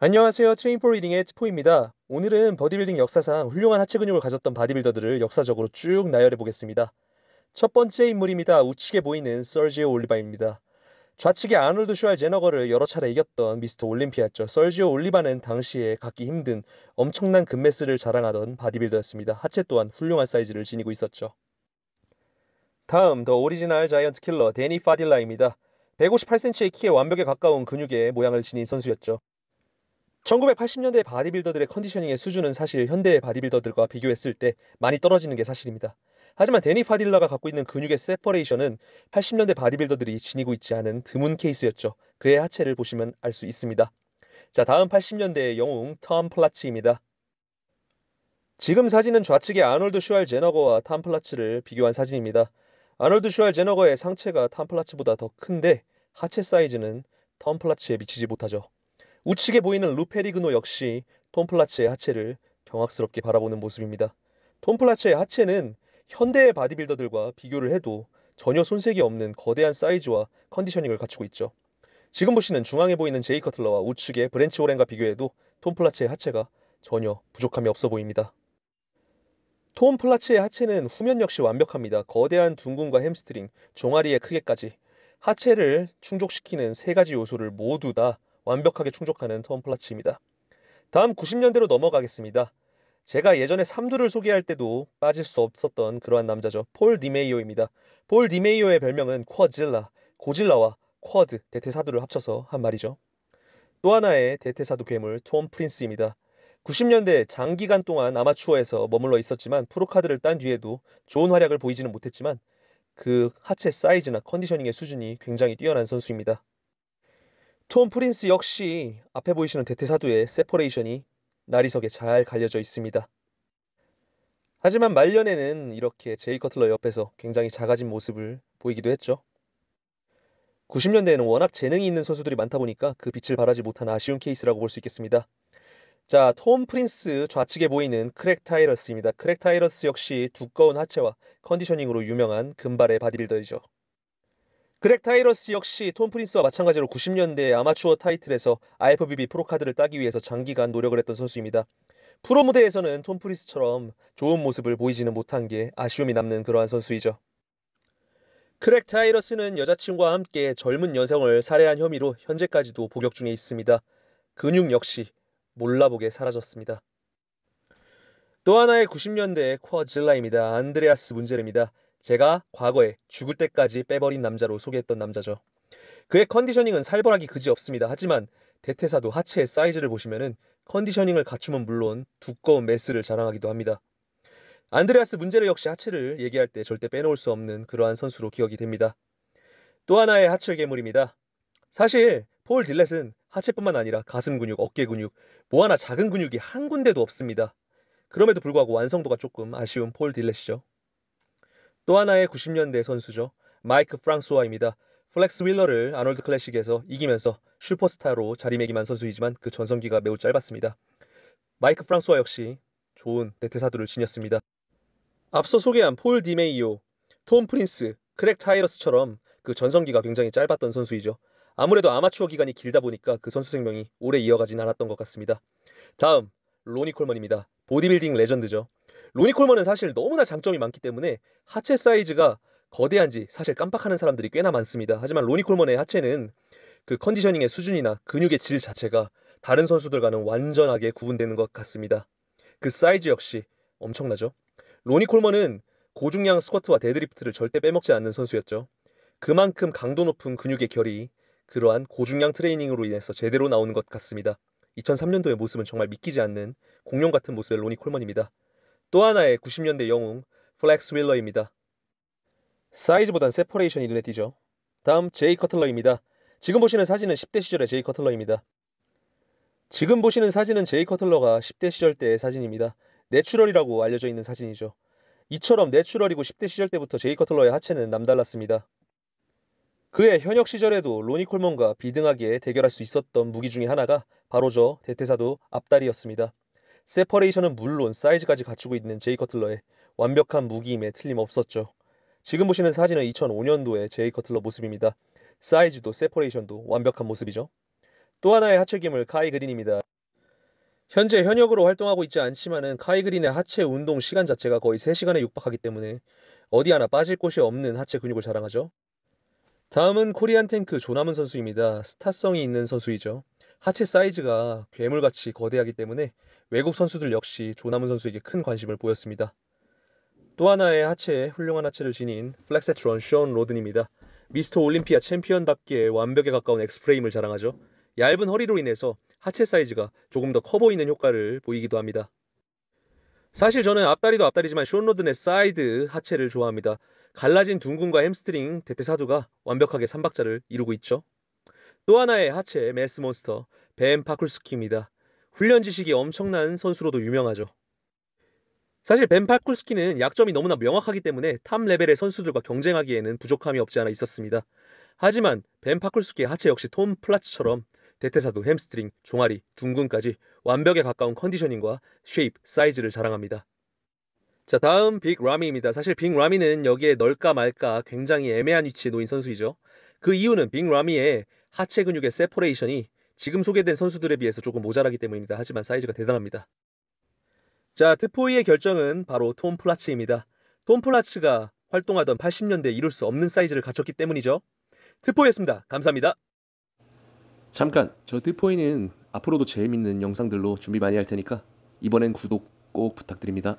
안녕하세요. 트레인포 리딩의 트포입니다. 오늘은 버디빌딩 역사상 훌륭한 하체 근육을 가졌던 바디빌더들을 역사적으로 쭉 나열해 보겠습니다. 첫 번째 인물입니다. 우측에 보이는 썰지오 올리바입니다. 좌측의 아놀드 슈왈제너거를 여러 차례 이겼던 미스터 올림피아죠. 썰지오 올리바는 당시에 갖기 힘든 엄청난 금메스를 자랑하던 바디빌더였습니다. 하체 또한 훌륭한 사이즈를 지니고 있었죠. 다음 더 오리지널 자이언트 킬러 데니 파딜라입니다. 158cm의 키에 완벽에 가까운 근육의 모양을 지닌 선수였죠. 1980년대 바디빌더들의 컨디셔닝의 수준은 사실 현대의 바디빌더들과 비교했을 때 많이 떨어지는 게 사실입니다. 하지만 데니 파딜라가 갖고 있는 근육의 세퍼레이션은 80년대 바디빌더들이 지니고 있지 않은 드문 케이스였죠. 그의 하체를 보시면 알 수 있습니다. 자, 다음 80년대의 영웅 톰 플라치입니다. 지금 사진은 좌측의 아놀드 슈알제너거와톰 플라치를 비교한 사진입니다. 아놀드 슈알제너거의 상체가 톰 플라치보다 더 큰데 하체 사이즈는 톰 플라치에 미치지 못하죠. 우측에 보이는 루페리그노 역시 톰플라츠의 하체를 경악스럽게 바라보는 모습입니다. 톰플라츠의 하체는 현대의 바디빌더들과 비교를 해도 전혀 손색이 없는 거대한 사이즈와 컨디셔닝을 갖추고 있죠. 지금 보시는 중앙에 보이는 제이 커틀러와 우측의 브렌치 오렌과 비교해도 톰 플라츠의 하체가 전혀 부족함이 없어 보입니다. 톰 플라츠의 하체는 후면 역시 완벽합니다. 거대한 둥근과 햄스트링, 종아리의 크기까지 하체를 충족시키는 세 가지 요소를 모두 다 완벽하게 충족하는 톰플라치입니다. 다음 90년대로 넘어가겠습니다. 제가 예전에 삼두를 소개할 때도 빠질 수 없었던 그러한 남자죠. 폴 디메이오입니다. 폴 디메이오의 별명은 쿼질라, 고질라와 쿼드, 대퇴사두를 합쳐서 한 말이죠. 또 하나의 대퇴사두 괴물 톰 프린스입니다. 90년대 장기간 동안 아마추어에서 머물러 있었지만 프로카드를 딴 뒤에도 좋은 활약을 보이지는 못했지만 그 하체 사이즈나 컨디셔닝의 수준이 굉장히 뛰어난 선수입니다. 톰 프린스 역시 앞에 보이시는 대퇴사두의 세퍼레이션이 나리석에 잘 갈려져 있습니다. 하지만 말년에는 이렇게 제이 커틀러 옆에서 굉장히 작아진 모습을 보이기도 했죠. 90년대에는 워낙 재능이 있는 선수들이 많다 보니까 그 빛을 발하지 못한 아쉬운 케이스라고 볼 수 있겠습니다. 자, 톰 프린스 좌측에 보이는 크랙 타이러스입니다. 크랙 타이러스 역시 두꺼운 하체와 컨디셔닝으로 유명한 금발의 바디빌더이죠. 그렉 타이러스 역시 톰 프린스와 마찬가지로 90년대 아마추어 타이틀에서 IFBB 프로카드를 따기 위해서 장기간 노력을 했던 선수입니다. 프로 무대에서는 톰 프린스처럼 좋은 모습을 보이지는 못한 게 아쉬움이 남는 그러한 선수이죠. 크랙 타이러스는 여자친구와 함께 젊은 여성을 살해한 혐의로 현재까지도 복역 중에 있습니다. 근육 역시 몰라보게 사라졌습니다. 또 하나의 90년대 의 쿼질라입니다. 안드레아스 문제입니다. 제가 과거에 죽을 때까지 빼버린 남자로 소개했던 남자죠. 그의 컨디셔닝은 살벌하기 그지없습니다. 하지만 대퇴사도 하체의 사이즈를 보시면은 컨디셔닝을 갖추면 물론 두꺼운 매스를 자랑하기도 합니다. 안드레아스 문제로 역시 하체를 얘기할 때 절대 빼놓을 수 없는 그러한 선수로 기억이 됩니다. 또 하나의 하체 괴물입니다. 사실 폴 딜렛은 하체뿐만 아니라 가슴 근육, 어깨 근육, 뭐 하나 작은 근육이 한 군데도 없습니다. 그럼에도 불구하고 완성도가 조금 아쉬운 폴 딜렛이죠. 또 하나의 90년대 선수죠. 마이크 프랑스와입니다. 플렉스 윌러를 아놀드 클래식에서 이기면서 슈퍼스타로 자리매김한 선수이지만 그 전성기가 매우 짧았습니다. 마이크 프랑스와 역시 좋은 대퇴사두를 지녔습니다. 앞서 소개한 폴 디메이오, 톰 프린스, 크랙 타이러스처럼 그 전성기가 굉장히 짧았던 선수이죠. 아무래도 아마추어 기간이 길다 보니까 그 선수 생명이 오래 이어가진 않았던 것 같습니다. 다음 로니 콜먼입니다. 보디빌딩 레전드죠. 로니 콜먼은 사실 너무나 장점이 많기 때문에 하체 사이즈가 거대한지 사실 깜빡하는 사람들이 꽤나 많습니다. 하지만 로니 콜먼의 하체는 그 컨디셔닝의 수준이나 근육의 질 자체가 다른 선수들과는 완전하게 구분되는 것 같습니다. 그 사이즈 역시 엄청나죠. 로니 콜먼은 고중량 스쿼트와 데드리프트를 절대 빼먹지 않는 선수였죠. 그만큼 강도 높은 근육의 결이 그러한 고중량 트레이닝으로 인해서 제대로 나오는 것 같습니다. 2003년도의 모습은 정말 믿기지 않는 공룡 같은 모습의 로니 콜먼입니다. 또 하나의 90년대 영웅 플렉스 윌러입니다. 사이즈보단 세퍼레이션이 눈에 띄죠. 다음 제이 커틀러입니다. 지금 보시는 사진은 10대 시절의 제이 커틀러입니다. 지금 보시는 사진은 제이 커틀러가 10대 시절 때의 사진입니다. 내추럴이라고 알려져 있는 사진이죠. 이처럼 내추럴이고 10대 시절 때부터 제이 커틀러의 하체는 남달랐습니다. 그의 현역 시절에도 로니 콜먼과 비등하게 대결할 수 있었던 무기 중의 하나가 바로 저 대퇴사도 앞다리였습니다. 세퍼레이션은 물론 사이즈까지 갖추고 있는 제이 커틀러의 완벽한 무기임에 틀림없었죠. 지금 보시는 사진은 2005년도의 제이 커틀러 모습입니다. 사이즈도 세퍼레이션도 완벽한 모습이죠. 또 하나의 하체김을 카이 그린입니다. 현재 현역으로 활동하고 있지 않지만은 카이 그린의 하체 운동 시간 자체가 거의 3시간에 육박하기 때문에 어디 하나 빠질 곳이 없는 하체 근육을 자랑하죠. 다음은 코리안 탱크 조남은 선수입니다. 스타성이 있는 선수이죠. 하체 사이즈가 괴물같이 거대하기 때문에 외국 선수들 역시 조남은 선수에게 큰 관심을 보였습니다. 또 하나의 하체에 훌륭한 하체를 지닌 플렉세트런 션 로든입니다. 미스터 올림피아 챔피언답게 완벽에 가까운 엑스프레임을 자랑하죠. 얇은 허리로 인해서 하체 사이즈가 조금 더 커 보이는 효과를 보이기도 합니다. 사실 저는 앞다리도 앞다리지만 쇼션 로든의 사이드 하체를 좋아합니다. 갈라진 둥근과 햄스트링, 대퇴사두가 완벽하게 삼박자를 이루고 있죠. 또 하나의 하체 매스 몬스터 벤 파쿨스키입니다. 훈련 지식이 엄청난 선수로도 유명하죠. 사실 벤 파쿨스키는 약점이 너무나 명확하기 때문에 탑 레벨의 선수들과 경쟁하기에는 부족함이 없지 않아 있었습니다. 하지만 벤 파쿨스키의 하체 역시 톰 플라츠처럼 대퇴사도 햄스트링, 종아리, 둥근까지 완벽에 가까운 컨디셔닝과 쉐입, 사이즈를 자랑합니다. 자 다음 빅 라미입니다. 사실 빅 라미는 여기에 넣을까 말까 굉장히 애매한 위치에 놓인 선수이죠. 그 이유는 빅 라미의 하체 근육의 세포레이션이 지금 소개된 선수들에 비해서 조금 모자라기 때문입니다. 하지만 사이즈가 대단합니다. 자, 트포이의 결정은 바로 톰 플라츠입니다. 톰 플라츠가 활동하던 80년대 이룰 수 없는 사이즈를 갖췄기 때문이죠. 트포이였습니다. 감사합니다. 잠깐, 저 트포이는 앞으로도 재미있는 영상들로 준비 많이 할 테니까 이번엔 구독 꼭 부탁드립니다.